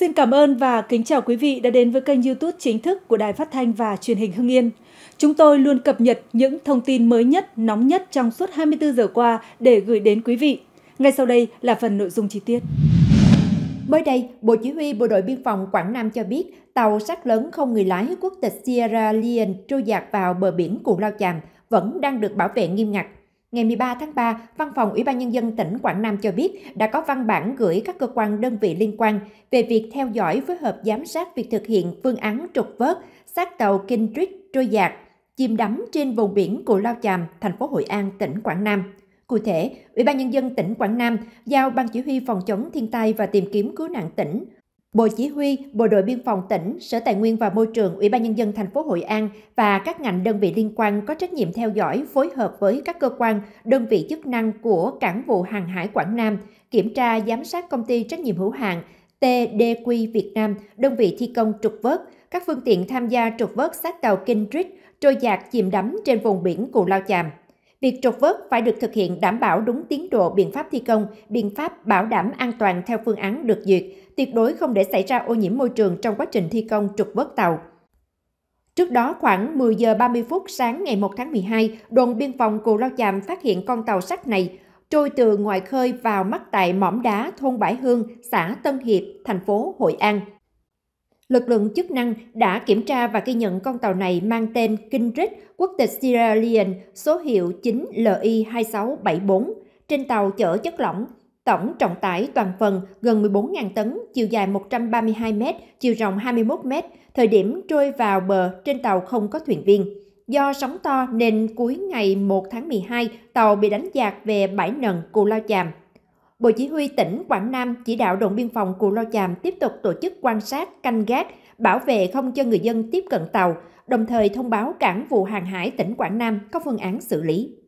Xin cảm ơn và kính chào quý vị đã đến với kênh YouTube chính thức của Đài Phát thanh và Truyền hình Hưng Yên. Chúng tôi luôn cập nhật những thông tin mới nhất, nóng nhất trong suốt 24 giờ qua để gửi đến quý vị. Ngay sau đây là phần nội dung chi tiết. Mới đây, Bộ Chỉ huy Bộ đội Biên phòng Quảng Nam cho biết tàu sát lớn không người lái quốc tịch Sierra Leone trôi dạt vào bờ biển Cù Lao Chàm vẫn đang được bảo vệ nghiêm ngặt. Ngày 13 tháng 3, Văn phòng Ủy ban Nhân dân tỉnh Quảng Nam cho biết đã có văn bản gửi các cơ quan đơn vị liên quan về việc theo dõi phối hợp giám sát việc thực hiện phương án trục vớt xác tàu Kindred trôi giạt chìm đắm trên vùng biển Cù Lao Chàm, thành phố Hội An, tỉnh Quảng Nam. Cụ thể, Ủy ban Nhân dân tỉnh Quảng Nam giao Ban Chỉ huy Phòng chống thiên tai và tìm kiếm cứu nạn tỉnh Bộ Chỉ huy, Bộ đội biên phòng tỉnh, Sở Tài nguyên và Môi trường, Ủy ban nhân dân thành phố Hội An và các ngành đơn vị liên quan có trách nhiệm theo dõi, phối hợp với các cơ quan, đơn vị chức năng của Cảng vụ Hàng hải Quảng Nam, kiểm tra giám sát công ty trách nhiệm hữu hạn TDQ Việt Nam, đơn vị thi công trục vớt, các phương tiện tham gia trục vớt xác tàu Kindred trôi dạt chìm đắm trên vùng biển Cù Lao Chàm. Việc trục vớt phải được thực hiện đảm bảo đúng tiến độ biện pháp thi công, biện pháp bảo đảm an toàn theo phương án được duyệt, tuyệt đối không để xảy ra ô nhiễm môi trường trong quá trình thi công trục vớt tàu. Trước đó khoảng 10 giờ 30 phút sáng ngày 1 tháng 12, đồn biên phòng Cù Lao Chàm phát hiện con tàu sắt này trôi từ ngoài khơi vào mắc tại mỏm đá thôn Bãi Hương, xã Tân Hiệp, thành phố Hội An. Lực lượng chức năng đã kiểm tra và ghi nhận con tàu này mang tên Kindred, quốc tịch Sierra Leone, số hiệu 9LI2674. Trên tàu chở chất lỏng, tổng trọng tải toàn phần gần 14.000 tấn, chiều dài 132 m, chiều rộng 21 m. Thời điểm trôi vào bờ, trên tàu không có thuyền viên. Do sóng to nên cuối ngày 1 tháng 12, tàu bị đánh dạt về bãi nần Cù Lao Chàm, Bộ Chỉ huy tỉnh Quảng Nam chỉ đạo đồn biên phòng Cù Lao Chàm tiếp tục tổ chức quan sát, canh gác, bảo vệ không cho người dân tiếp cận tàu, đồng thời thông báo cảng vụ hàng hải tỉnh Quảng Nam có phương án xử lý.